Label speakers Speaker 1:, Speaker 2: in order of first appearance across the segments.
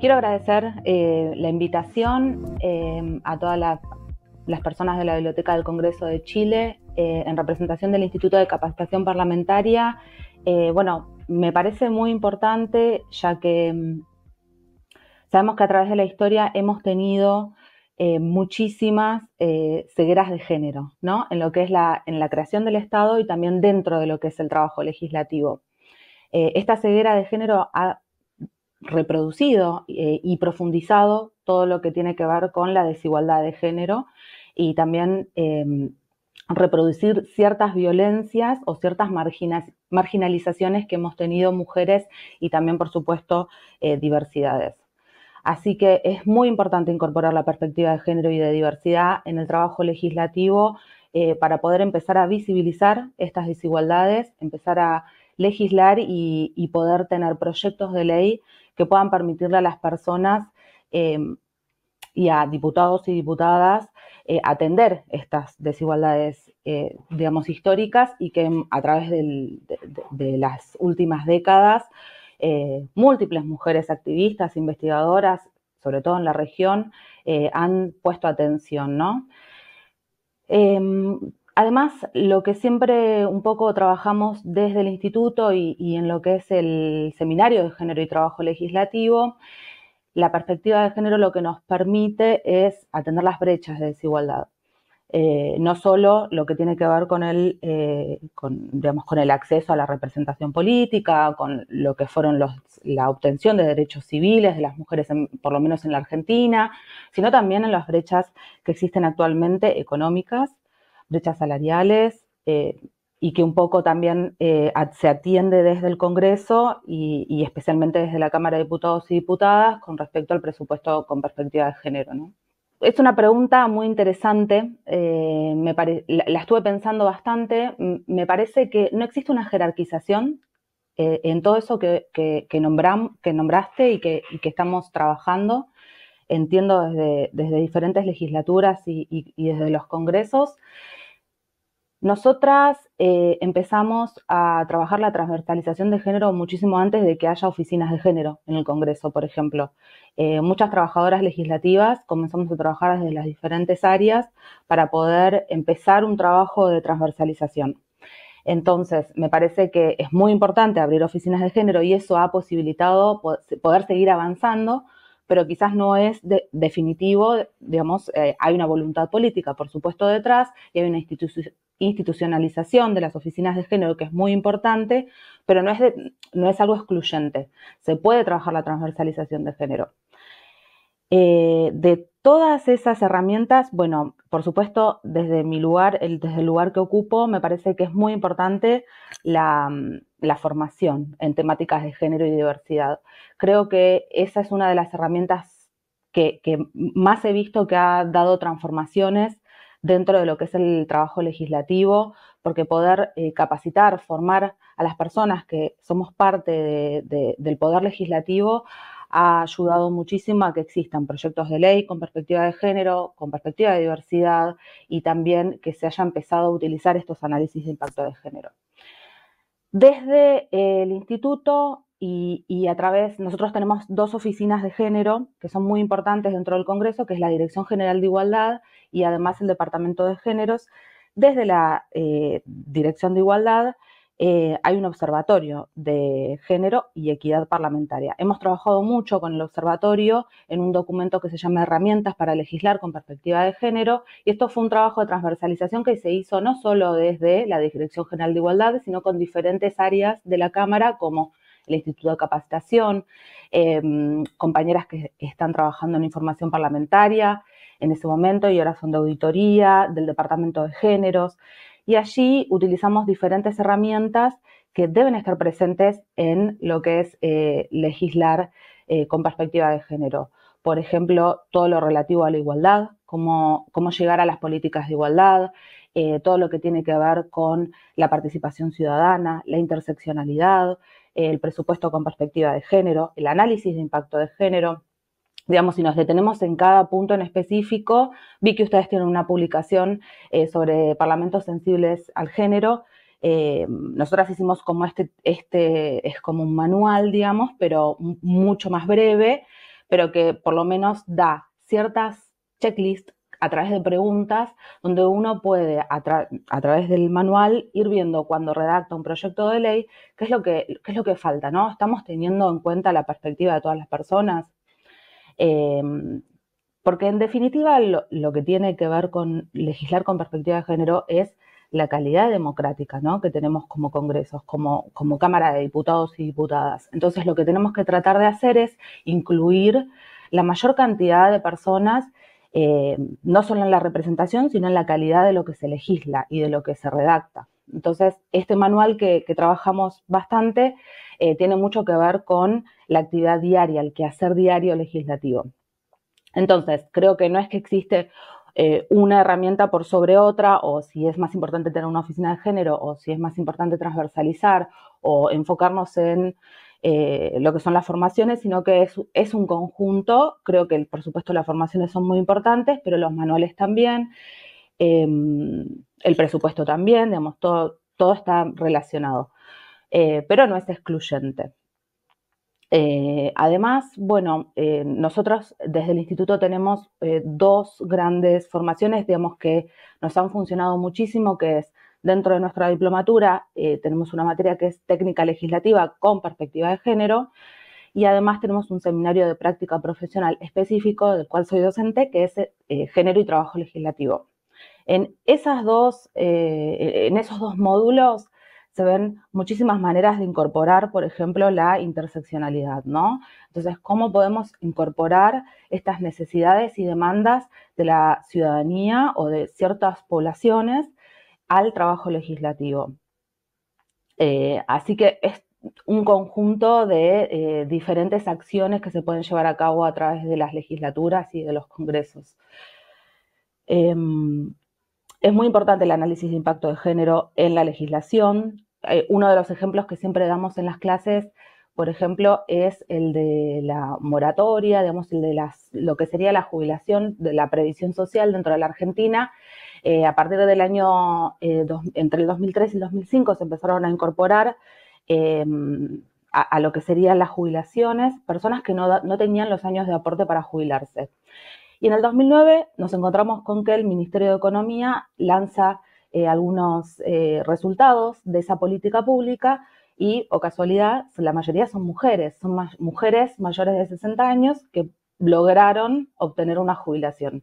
Speaker 1: Quiero agradecer eh, la invitación eh, a todas las personas de la Biblioteca del Congreso de Chile eh, en representación del Instituto de Capacitación Parlamentaria. bueno, me parece muy importante ya que mm, sabemos que a través de la historia hemos tenido muchísimas cegueras de género, ¿no? En lo que es la, la creación del Estado y también dentro de lo que es el trabajo legislativo. esta ceguera de género ha reproducido eh, y profundizado todo lo que tiene que ver con la desigualdad de género y también em, reproducir ciertas violencias o ciertas marginalizaciones que hemos tenido mujeres y también, por supuesto, eh, diversidades. Así que es muy importante incorporar la perspectiva de género y de diversidad en el trabajo legislativo eh, para poder empezar a visibilizar estas desigualdades, empezar a legislar y poder tener proyectos de ley que puedan permitirle a las personas em, y a diputados y diputadas eh, atender estas desigualdades, eh, digamos, históricas y que em, a través de, las últimas décadas eh, múltiples mujeres activistas, investigadoras, sobre todo en la región, han puesto atención, ¿no? Em, Además, lo que siempre un poco trabajamos desde el instituto y, en lo que es el seminario de género y trabajo legislativo, la perspectiva de género lo que nos permite es atender las brechas de desigualdad. Eh, no solo lo que tiene que ver con el, eh, con el acceso a la representación política, con lo que fueron los, la obtención de derechos civiles de las mujeres, por lo menos en la Argentina, sino también en las brechas que existen actualmente económicas brechas salariales, eh, y que un poco también eh, se atiende desde el Congreso y, especialmente desde la Cámara de Diputados y Diputadas con respecto al presupuesto con perspectiva de género. Es una pregunta muy interesante, eh, la, estuve pensando bastante, me parece que no existe una jerarquización en todo eso que, que, nombraste y que, estamos trabajando, entiendo desde, diferentes legislaturas y desde los congresos. Nosotras eh, empezamos a trabajar la transversalización de género muchísimo antes de que haya oficinas de género en el Congreso, por ejemplo. Eh, muchas trabajadoras legislativas comenzamos a trabajar desde las diferentes áreas para poder empezar un trabajo de transversalización. Entonces, me parece que es muy importante abrir oficinas de género y eso ha posibilitado poder seguir avanzando, pero quizás no es definitivo, digamos, eh, hay una voluntad política, por supuesto, detrás y hay una institución institucionalización de las oficinas de género, que es muy importante, pero no es, no es algo excluyente. Se puede trabajar la transversalización de género. Eh, de todas esas herramientas, bueno, por supuesto, desde mi lugar, el, desde el lugar que ocupo, me parece que es muy importante la, formación en temáticas de género y diversidad. Creo que esa es una de las herramientas que, que, más he visto que ha dado transformaciones dentro de lo que es el trabajo legislativo, porque poder eh, capacitar, formar a las personas que somos parte del poder legislativo ha ayudado muchísimo a que existan proyectos de ley con perspectiva de género, con perspectiva de diversidad y también que se haya empezado a utilizar estos análisis de impacto de género. Desde eh, el instituto y, a través, nosotros tenemos dos oficinas de género que son muy importantes dentro del Congreso, que es la Dirección General de Igualdad y además el Departamento de Géneros. Desde la eh, Dirección de Igualdad eh, hay un observatorio de género y equidad parlamentaria. Hemos trabajado mucho con el observatorio en un documento que se llama Herramientas para legislar con perspectiva de género y esto fue un trabajo de transversalización que se hizo no solo desde la Dirección General de Igualdad, sino con diferentes áreas de la Cámara como el Instituto de Capacitación, em, compañeras que están trabajando en información parlamentaria en ese momento y ahora son de auditoría, del Departamento de Géneros. Y allí utilizamos diferentes herramientas que deben estar presentes en lo que es eh, legislar eh, con perspectiva de género. Por ejemplo, todo lo relativo a la igualdad, cómo, llegar a las políticas de igualdad, eh, todo lo que tiene que ver con la participación ciudadana, la interseccionalidad, el presupuesto con perspectiva de género, el análisis de impacto de género. Digamos, si nos detenemos en cada punto en específico, vi que ustedes tienen una publicación eh, sobre parlamentos sensibles al género. Eh, nosotras hicimos como este, este es como un manual, digamos, pero mucho más breve, pero que por lo menos da ciertas checklists a través de preguntas, donde uno puede, a, través del manual, ir viendo cuando redacta un proyecto de ley qué es lo que, es lo que falta, ¿no? Estamos teniendo en cuenta la perspectiva de todas las personas. Em, porque en definitiva lo, que tiene que ver con legislar con perspectiva de género es la calidad democrática ¿no? que tenemos como congresos, como, como Cámara de Diputados y Diputadas. Entonces lo que tenemos que tratar de hacer es incluir la mayor cantidad de personas eh, no solo en la representación, sino en la calidad de lo que se legisla y de lo que se redacta. Entonces, este manual que, trabajamos bastante eh, tiene mucho que ver con la actividad diaria, el quehacer diario legislativo. Entonces, creo que no es que existe eh, una herramienta por sobre otra, o si es más importante tener una oficina de género, o si es más importante transversalizar, o enfocarnos en eh, lo que son las formaciones, sino que es, un conjunto. Creo que, por supuesto, las formaciones son muy importantes, pero los manuales también, em, el presupuesto también, digamos, todo, todo está relacionado, eh, pero no es excluyente. Eh, además, bueno, nosotros desde el instituto tenemos dos grandes formaciones, digamos, que nos han funcionado muchísimo, que es Dentro de nuestra diplomatura eh, tenemos una materia que es técnica legislativa con perspectiva de género y además tenemos un seminario de práctica profesional específico del cual soy docente que es eh, género y trabajo legislativo. En, esas dos, eh, en esos dos módulos se ven muchísimas maneras de incorporar, por ejemplo, la interseccionalidad, ¿no? Entonces, ¿cómo podemos incorporar estas necesidades y demandas de la ciudadanía o de ciertas poblaciones al trabajo legislativo. Eh, así que es un conjunto de eh, diferentes acciones que se pueden llevar a cabo a través de las legislaturas y de los congresos. Em, es muy importante el análisis de impacto de género en la legislación. Eh, uno de los ejemplos que siempre damos en las clases por ejemplo, es el de la moratoria, digamos, el de lo que sería la jubilación de la previsión social dentro de la Argentina. Eh, a partir del año, eh, entre el 2003 y el 2005 se empezaron a incorporar em, a, lo que serían las jubilaciones personas que no, no tenían los años de aporte para jubilarse. Y en el 2009 nos encontramos con que el Ministerio de Economía lanza eh, algunos resultados de esa política pública y, o casualidad, la mayoría son mujeres, son mujeres mayores de 60 años que lograron obtener una jubilación.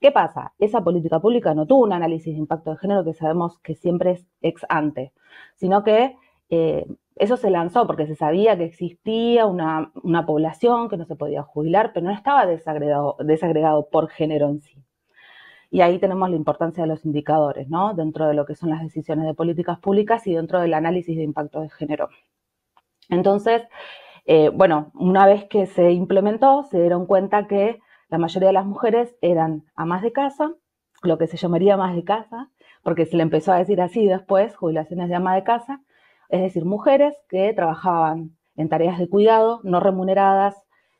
Speaker 1: ¿Qué pasa? Esa política pública no tuvo un análisis de impacto de género que sabemos que siempre es ex ante, sino que eh, eso se lanzó porque se sabía que existía una, población que no se podía jubilar, pero no estaba desagregado, desagregado por género en sí. Y ahí tenemos la importancia de los indicadores, ¿no? Dentro de lo que son las decisiones de políticas públicas y dentro del análisis de impacto de género. Entonces, eh, bueno, una vez que se implementó, se dieron cuenta que la mayoría de las mujeres eran amas de casa, lo que se llamaría amas de casa, porque se le empezó a decir así después, jubilaciones de ama de casa, es decir, mujeres que trabajaban en tareas de cuidado no remuneradas,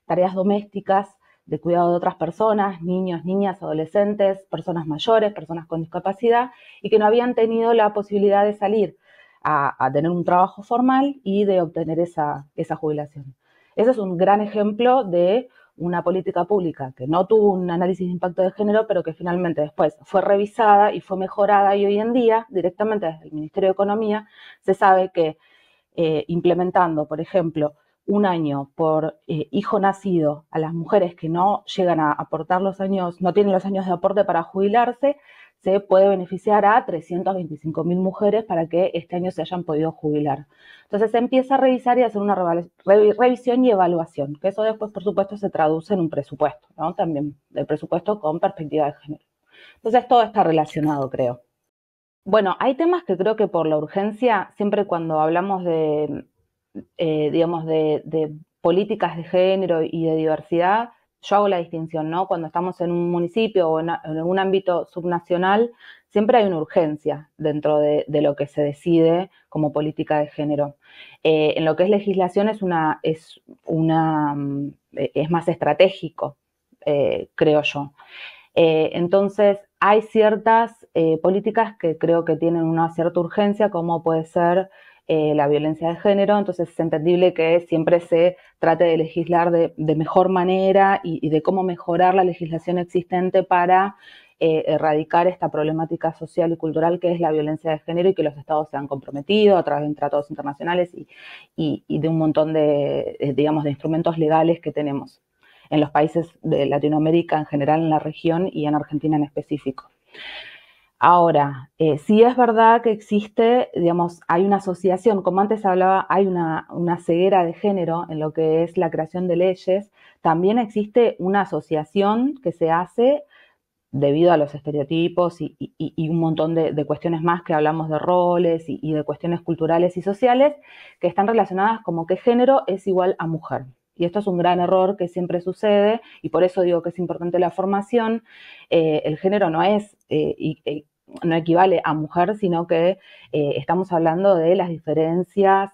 Speaker 1: tareas domésticas, de cuidado de otras personas, niños, niñas, adolescentes, personas mayores, personas con discapacidad, y que no habían tenido la posibilidad de salir a, tener un trabajo formal y de obtener esa, jubilación. Ese es un gran ejemplo de una política pública que no tuvo un análisis de impacto de género, pero que finalmente después fue revisada y fue mejorada y hoy en día, directamente desde el Ministerio de Economía, se sabe que eh, implementando, por ejemplo, un año por eh, hijo nacido a las mujeres que no llegan a aportar los años, no tienen los años de aporte para jubilarse, se puede beneficiar a 325.000 mujeres para que este año se hayan podido jubilar. Entonces se empieza a revisar y hacer una revisión y evaluación, que eso después, por supuesto, se traduce en un presupuesto, ¿no? También el presupuesto con perspectiva de género. Entonces todo está relacionado, creo. Bueno, hay temas que creo que por la urgencia, siempre cuando hablamos de eh, digamos, de, políticas de género y de diversidad, yo hago la distinción, ¿no? Cuando estamos en un municipio o en, un ámbito subnacional, siempre hay una urgencia dentro de, lo que se decide como política de género. Eh, en lo que es legislación es una, es una mm, es más estratégico, eh, creo yo. entonces, hay ciertas políticas que creo que tienen una cierta urgencia, como puede ser eh, la violencia de género, entonces es entendible que siempre se trate de legislar de, mejor manera y, de cómo mejorar la legislación existente para eh, erradicar esta problemática social y cultural que es la violencia de género y que los estados se han comprometido a través de tratados internacionales y, de un montón de, eh, digamos, de instrumentos legales que tenemos en los países de Latinoamérica en general, en la región y en Argentina en específico. Ahora, eh, si es verdad que existe, digamos, hay una asociación, como antes hablaba, hay una, ceguera de género en lo que es la creación de leyes, también existe una asociación que se hace debido a los estereotipos y, un montón de, cuestiones más que hablamos de roles y, de cuestiones culturales y sociales que están relacionadas como que género es igual a mujer. Y esto es un gran error que siempre sucede y por eso digo que es importante la formación. Eh, el género no es eh, no equivale a mujer, sino que eh, estamos hablando de las diferencias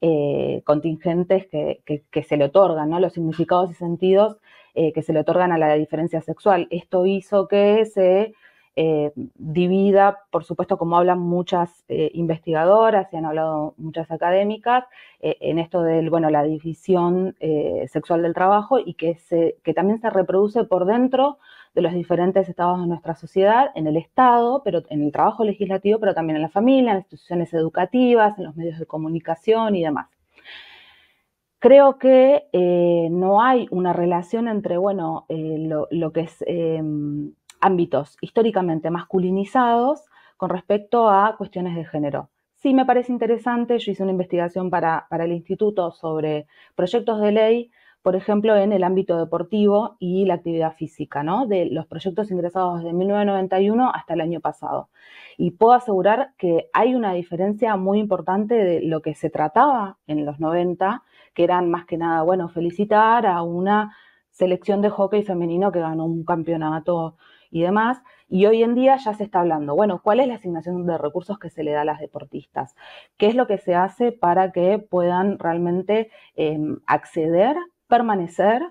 Speaker 1: eh, contingentes que, se le otorgan, los significados y sentidos eh, que se le otorgan a la diferencia sexual. Esto hizo que se eh, divida, por supuesto, como hablan muchas eh, investigadoras y han hablado muchas académicas, eh, en esto de bueno, la división sexual del trabajo y que, también se reproduce por dentro de los diferentes estados de nuestra sociedad, en el Estado, pero en el trabajo legislativo, pero también en la familia, en las instituciones educativas, en los medios de comunicación y demás. Creo que no hay una relación entre, bueno, lo, que es em, ámbitos históricamente masculinizados con respecto a cuestiones de género. Sí, me parece interesante, yo hice una investigación para, el instituto sobre proyectos de ley, por ejemplo, en el ámbito deportivo y la actividad física, ¿no? De los proyectos ingresados desde 1991 hasta el año pasado. Y puedo asegurar que hay una diferencia muy importante de lo que se trataba en los 90, que eran más que nada, bueno, felicitar a una selección de hockey femenino que ganó un campeonato y demás. Y hoy en día ya se está hablando, bueno, ¿cuál es la asignación de recursos que se le da a las deportistas? ¿Qué es lo que se hace para que puedan realmente em, acceder, permanecer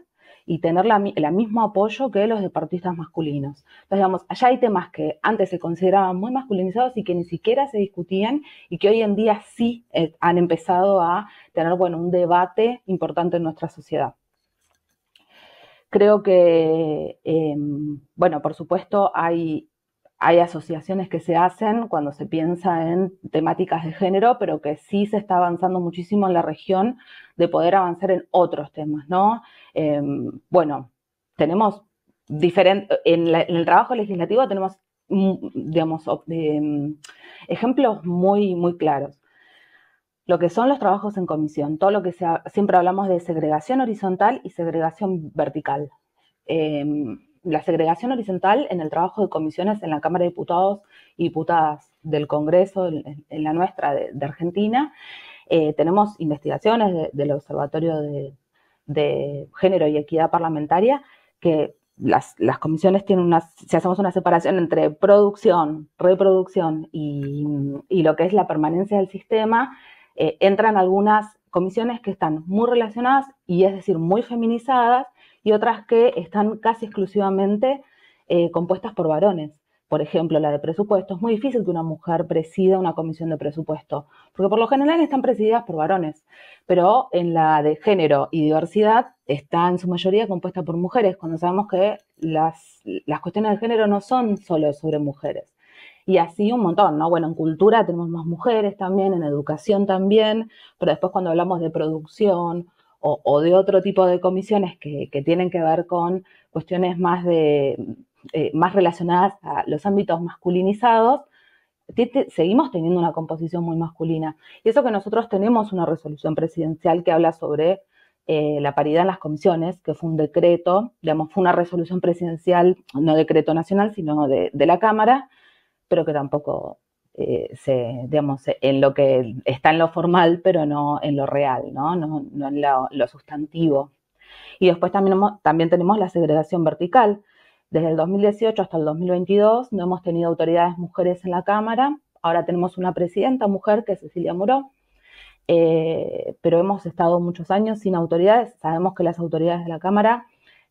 Speaker 1: y tener el mismo apoyo que los deportistas masculinos. Entonces, digamos, allá hay temas que antes se consideraban muy masculinizados y que ni siquiera se discutían y que hoy en día sí eh, han empezado a tener, bueno, un debate importante en nuestra sociedad. Creo que, em, bueno, por supuesto hay, hay asociaciones que se hacen cuando se piensa en temáticas de género, pero que sí se está avanzando muchísimo en la región de poder avanzar en otros temas, ¿no? Em, bueno, tenemos diferentes, en, el trabajo legislativo tenemos, mm, digamos, em, ejemplos muy, muy claros lo que son los trabajos en comisión, todo lo que sea, siempre hablamos de segregación horizontal y segregación vertical. Em, la segregación horizontal en el trabajo de comisiones en la Cámara de Diputados y Diputadas del Congreso, en, la nuestra de, Argentina, eh, tenemos investigaciones del Observatorio de, Género y Equidad Parlamentaria que las, comisiones tienen una, si hacemos una separación entre producción, reproducción y, y lo que es la permanencia del sistema, eh, entran algunas comisiones que están muy relacionadas y es decir, muy feminizadas y otras que están casi exclusivamente eh, compuestas por varones. Por ejemplo, la de presupuesto. Es muy difícil que una mujer presida una comisión de presupuesto, porque por lo general están presididas por varones, pero en la de género y diversidad está en su mayoría compuesta por mujeres, cuando sabemos que las, las cuestiones de género no son solo sobre mujeres y así un montón, ¿no? Bueno, en cultura tenemos más mujeres también, en educación también, pero después cuando hablamos de producción o, de otro tipo de comisiones que, tienen que ver con cuestiones más, de, eh, más relacionadas a los ámbitos masculinizados, seguimos teniendo una composición muy masculina. Y eso que nosotros tenemos una resolución presidencial que habla sobre eh, la paridad en las comisiones, que fue un decreto, digamos, fue una resolución presidencial, no decreto nacional, sino de, de la Cámara, pero que tampoco eh, se, digamos, en lo que está en lo formal, pero no en lo real, no, en lo, sustantivo. Y después también, también tenemos la segregación vertical. Desde el 2018 hasta el 2022 no hemos tenido autoridades mujeres en la Cámara. Ahora tenemos una presidenta mujer, que es Cecilia Muró, eh, pero hemos estado muchos años sin autoridades. Sabemos que las autoridades de la Cámara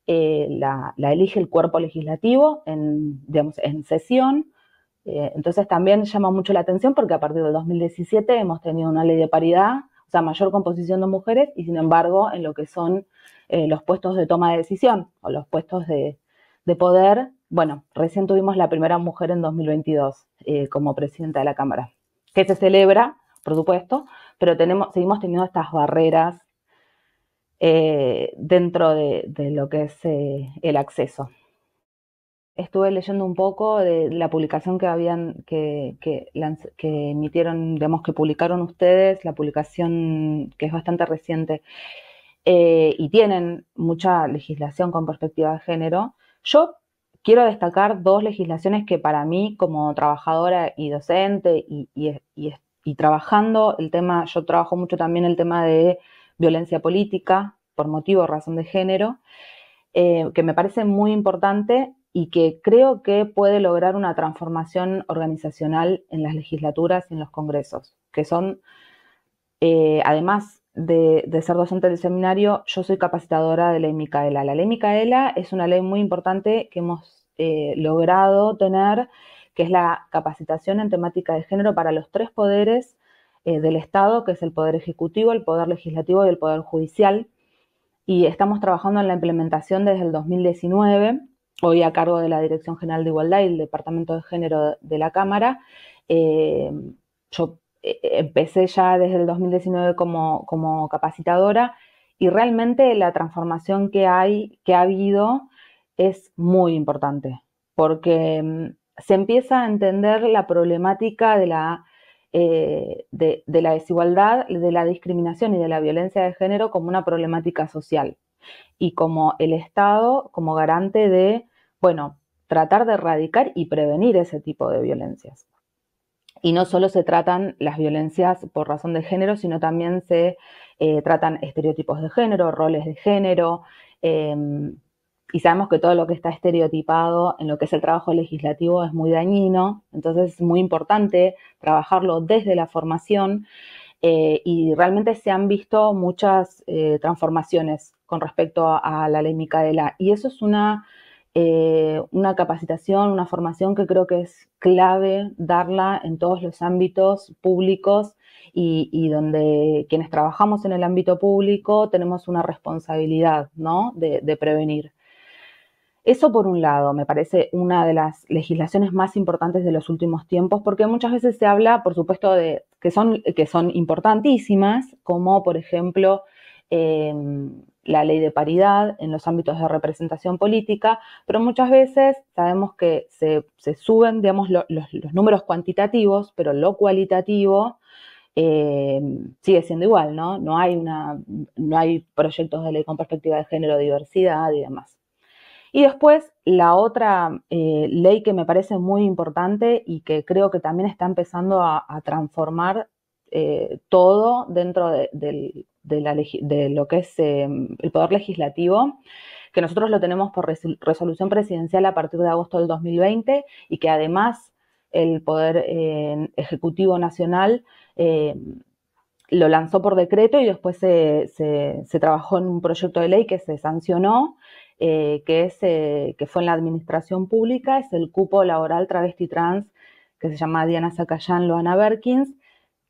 Speaker 1: eh, la, elige el cuerpo legislativo en, en sesión eh, entonces también llama mucho la atención porque a partir del 2017 hemos tenido una ley de paridad, o sea, mayor composición de mujeres y sin embargo en lo que son eh, los puestos de toma de decisión o los puestos de, poder, bueno, recién tuvimos la primera mujer en 2022 eh, como presidenta de la Cámara, que se celebra, por supuesto, pero seguimos teniendo estas barreras dentro de, lo que es el acceso estuve leyendo un poco de la publicación que habían, que, que, emitieron, digamos, que publicaron ustedes, la publicación que es bastante reciente, eh, y tienen mucha legislación con perspectiva de género. Yo quiero destacar dos legislaciones que para mí, como trabajadora y docente y, trabajando el tema, yo trabajo mucho también el tema de violencia política por motivo o razón de género, eh, que me parece muy importante y que creo que puede lograr una transformación organizacional en las legislaturas y en los congresos, que son, eh, además de, ser docente del seminario, yo soy capacitadora de Ley Micaela. La Ley Micaela es una ley muy importante que hemos eh, logrado tener, que es la capacitación en temática de género para los tres poderes eh, del Estado, que es el Poder Ejecutivo, el Poder Legislativo y el Poder Judicial. Y estamos trabajando en la implementación desde el 2019 hoy a cargo de la Dirección General de Igualdad y el Departamento de Género de la Cámara. Eh, yo eh, empecé ya desde el 2019 como, capacitadora y realmente la transformación que hay, que ha habido, es muy importante, porque mm, se empieza a entender la problemática de la, eh, de la desigualdad, de la discriminación y de la violencia de género como una problemática social y como el Estado, como garante de, bueno, tratar de erradicar y prevenir ese tipo de violencias. Y no solo se tratan las violencias por razón de género, sino también se eh, tratan estereotipos de género, roles de género, em, y sabemos que todo lo que está estereotipado en lo que es el trabajo legislativo es muy dañino, entonces es muy importante trabajarlo desde la formación eh, y realmente se han visto muchas eh, transformaciones con respecto a, la ley Micaela. Y eso es una, eh, una capacitación, una formación que creo que es clave darla en todos los ámbitos públicos y, donde quienes trabajamos en el ámbito público tenemos una responsabilidad ¿no? de, prevenir. Eso por un lado, me parece una de las legislaciones más importantes de los últimos tiempos, porque muchas veces se habla, por supuesto, de que son, que son importantísimas, como por ejemplo eh, la ley de paridad en los ámbitos de representación política, pero muchas veces sabemos que se, suben, digamos, los, números cuantitativos, pero lo cualitativo eh, sigue siendo igual, ¿no? No hay, una, no hay proyectos de ley con perspectiva de género, diversidad y demás. Y después, la otra eh, ley que me parece muy importante y que creo que también está empezando a, transformar eh, todo dentro del de, lo que es em, el Poder Legislativo, que nosotros lo tenemos por resolución presidencial a partir de agosto del 2020 y que además el Poder Ejecutivo Nacional em, lo lanzó por decreto y después se, trabajó en un proyecto de ley que se sancionó, eh, que, es, eh, que fue en la administración pública, es el cupo laboral travesti trans que se llama Diana Zacayán Loana Berkins,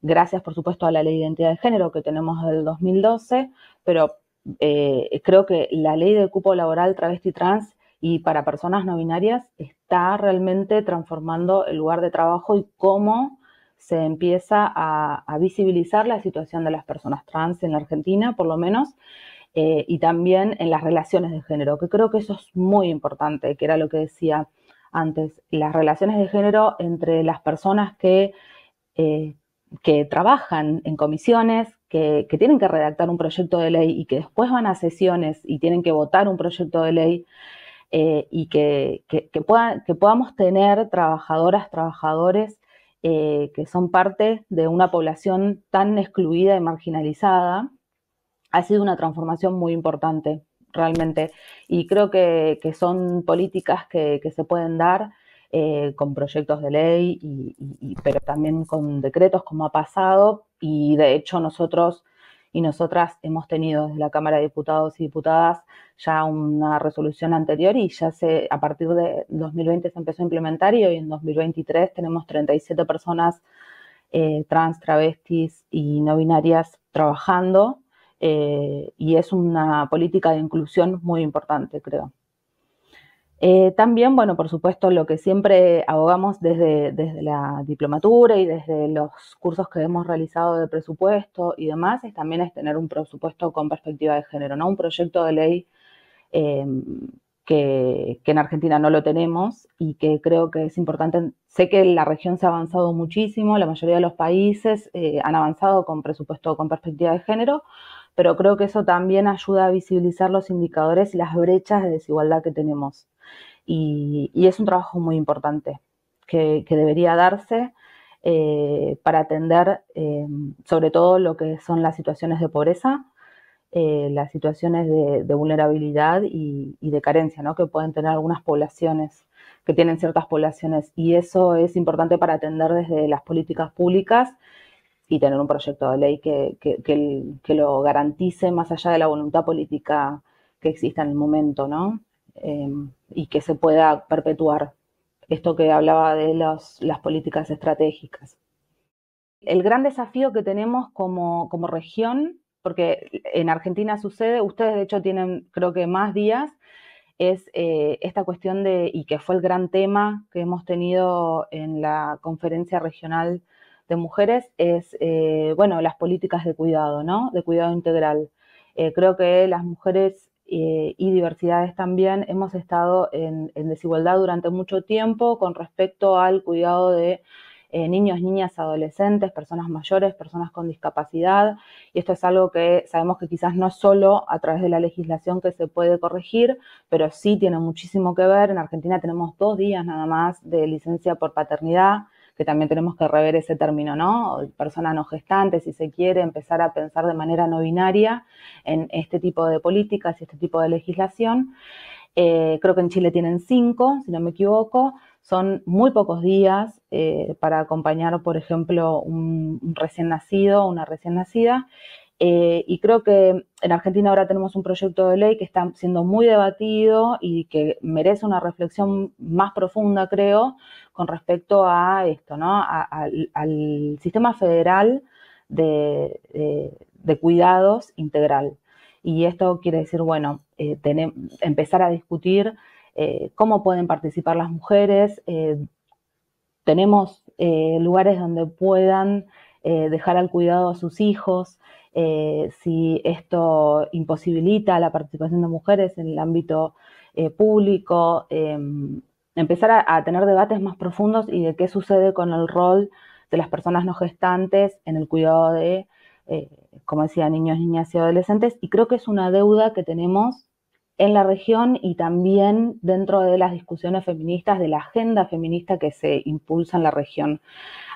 Speaker 1: gracias por supuesto a la ley de identidad de género que tenemos del 2012, pero eh, creo que la ley de cupo laboral travesti trans y para personas no binarias está realmente transformando el lugar de trabajo y cómo se empieza a, visibilizar la situación de las personas trans en la Argentina, por lo menos, eh, y también en las relaciones de género, que creo que eso es muy importante, que era lo que decía antes, las relaciones de género entre las personas que eh, que trabajan en comisiones, que, tienen que redactar un proyecto de ley y que después van a sesiones y tienen que votar un proyecto de ley eh, y que, podamos tener trabajadoras, trabajadores eh, que son parte de una población tan excluida y marginalizada, ha sido una transformación muy importante realmente. Y creo que, son políticas que, que se pueden dar eh, con proyectos de ley, y, pero también con decretos como ha pasado. Y de hecho nosotros y nosotras hemos tenido desde la Cámara de Diputados y Diputadas ya una resolución anterior y ya se a partir de 2020 se empezó a implementar y hoy en 2023 tenemos 37 personas eh, trans, travestis y no binarias trabajando eh, y es una política de inclusión muy importante, creo. Eh, también, bueno, por supuesto, lo que siempre abogamos desde, la diplomatura y desde los cursos que hemos realizado de presupuesto y demás, es también es tener un presupuesto con perspectiva de género, ¿no? Un proyecto de ley eh, que, en Argentina no lo tenemos y que creo que es importante. Sé que la región se ha avanzado muchísimo, la mayoría de los países eh, han avanzado con presupuesto con perspectiva de género, pero creo que eso también ayuda a visibilizar los indicadores y las brechas de desigualdad que tenemos. Y, es un trabajo muy importante que, debería darse eh, para atender em, sobre todo lo que son las situaciones de pobreza, eh, las situaciones de, vulnerabilidad y, de carencia que pueden tener algunas poblaciones, que tienen ciertas poblaciones. Y eso es importante para atender desde las políticas públicas y tener un proyecto de ley que, que, lo garantice más allá de la voluntad política que exista en el momento, ¿no? Em, y que se pueda perpetuar esto que hablaba de las políticas estratégicas. El gran desafío que tenemos como, región, porque en Argentina sucede, ustedes de hecho tienen creo que más días, es eh, esta cuestión de, y que fue el gran tema que hemos tenido en la conferencia regional de mujeres es, eh, bueno, las políticas de cuidado, ¿no? De cuidado integral. Eh, creo que las mujeres eh, y diversidades también hemos estado en, en, desigualdad durante mucho tiempo con respecto al cuidado de niños, niñas, adolescentes, personas mayores, personas con discapacidad. Y esto es algo que sabemos que quizás no solo a través de la legislación que se puede corregir, pero sí tiene muchísimo que ver. En Argentina tenemos dos días nada más de licencia por paternidad que también tenemos que rever ese término, ¿no? Persona no gestante, si se quiere, empezar a pensar de manera no binaria en este tipo de políticas y este tipo de legislación. Eh, creo que en Chile tienen cinco, si no me equivoco. Son muy pocos días eh, para acompañar, por ejemplo, un, recién nacido, o una recién nacida. Eh, y creo que en Argentina ahora tenemos un proyecto de ley que está siendo muy debatido y que merece una reflexión más profunda, creo, con respecto a esto, ¿no? al sistema federal de, cuidados integral. Y esto quiere decir, bueno, eh, empezar a discutir eh, cómo pueden participar las mujeres. tenemos lugares donde puedan eh, dejar al cuidado a sus hijos, eh, si esto imposibilita la participación de mujeres en el ámbito eh, público, em, empezar a, a, tener debates más profundos y de qué sucede con el rol de las personas no gestantes en el cuidado de, como decía, niños, niñas y adolescentes. Y creo que es una deuda que tenemos en la región y también dentro de las discusiones feministas, de la agenda feminista que se impulsa en la región.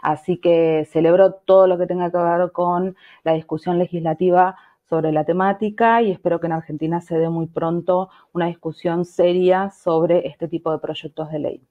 Speaker 1: Así que celebro todo lo que tenga que ver con la discusión legislativa sobre la temática y espero que en Argentina se dé muy pronto una discusión seria sobre este tipo de proyectos de ley.